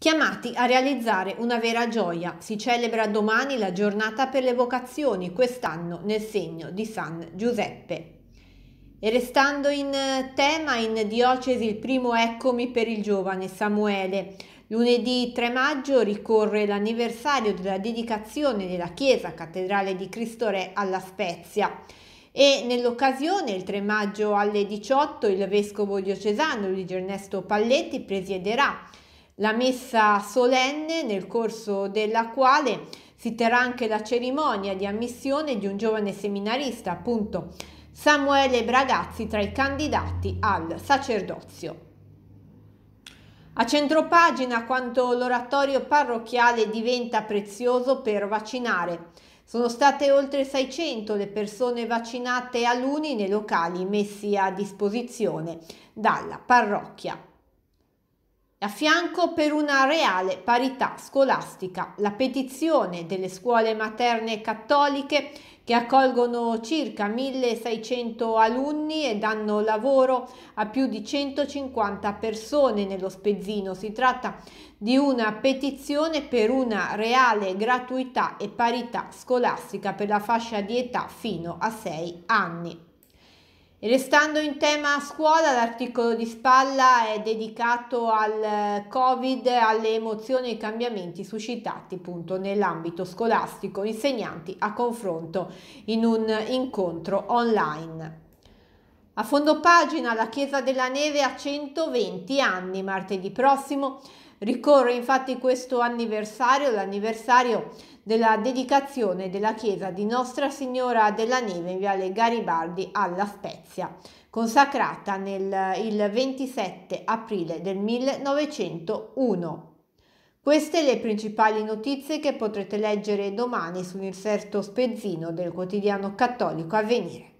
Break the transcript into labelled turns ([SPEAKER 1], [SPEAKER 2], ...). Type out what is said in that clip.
[SPEAKER 1] Chiamati a realizzare una vera gioia, si celebra domani la giornata per le vocazioni, quest'anno nel segno di San Giuseppe. E restando in eh, tema, in diocesi il primo Eccomi per il giovane Samuele. Lunedì 3 maggio ricorre l'anniversario della dedicazione della Chiesa Cattedrale di Cristo Re alla Spezia e nell'occasione il 3 maggio alle 18 il vescovo diocesano Luigi Ernesto Palletti presiederà la messa solenne nel corso della quale si terrà anche la cerimonia di ammissione di un giovane seminarista, appunto Samuele Bragazzi, tra i candidati al sacerdozio. A centropagina quanto l'oratorio parrocchiale diventa prezioso per vaccinare. Sono state oltre 600 le persone vaccinate all'Uni nei locali messi a disposizione dalla parrocchia. A fianco per una reale parità scolastica, la petizione delle scuole materne cattoliche che accolgono circa 1600 alunni e danno lavoro a più di 150 persone nello spezzino. Si tratta di una petizione per una reale gratuità e parità scolastica per la fascia di età fino a 6 anni. Restando in tema scuola, l'articolo di spalla è dedicato al eh, Covid, alle emozioni e ai cambiamenti suscitati appunto nell'ambito scolastico, insegnanti a confronto in un incontro online. A fondo pagina la Chiesa della Neve a 120 anni martedì prossimo. Ricorre infatti questo anniversario, l'anniversario della dedicazione della chiesa di Nostra Signora della Neve in Viale Garibaldi alla Spezia, consacrata nel, il 27 aprile del 1901. Queste le principali notizie che potrete leggere domani sul inserto spezzino del quotidiano cattolico Avvenire.